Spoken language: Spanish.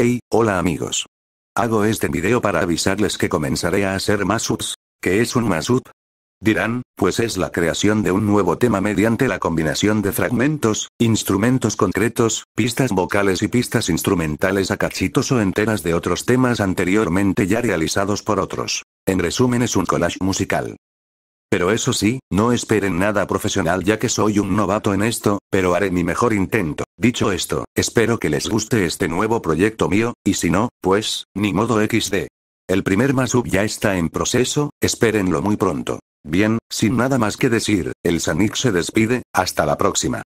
Hey, hola amigos. Hago este video para avisarles que comenzaré a hacer masups. ¿Qué es un más Dirán, pues es la creación de un nuevo tema mediante la combinación de fragmentos, instrumentos concretos, pistas vocales y pistas instrumentales a cachitos o enteras de otros temas anteriormente ya realizados por otros. En resumen es un collage musical. Pero eso sí, no esperen nada profesional ya que soy un novato en esto, pero haré mi mejor intento. Dicho esto, espero que les guste este nuevo proyecto mío, y si no, pues, ni modo XD. El primer Masub ya está en proceso, espérenlo muy pronto. Bien, sin nada más que decir, el Sanic se despide, hasta la próxima.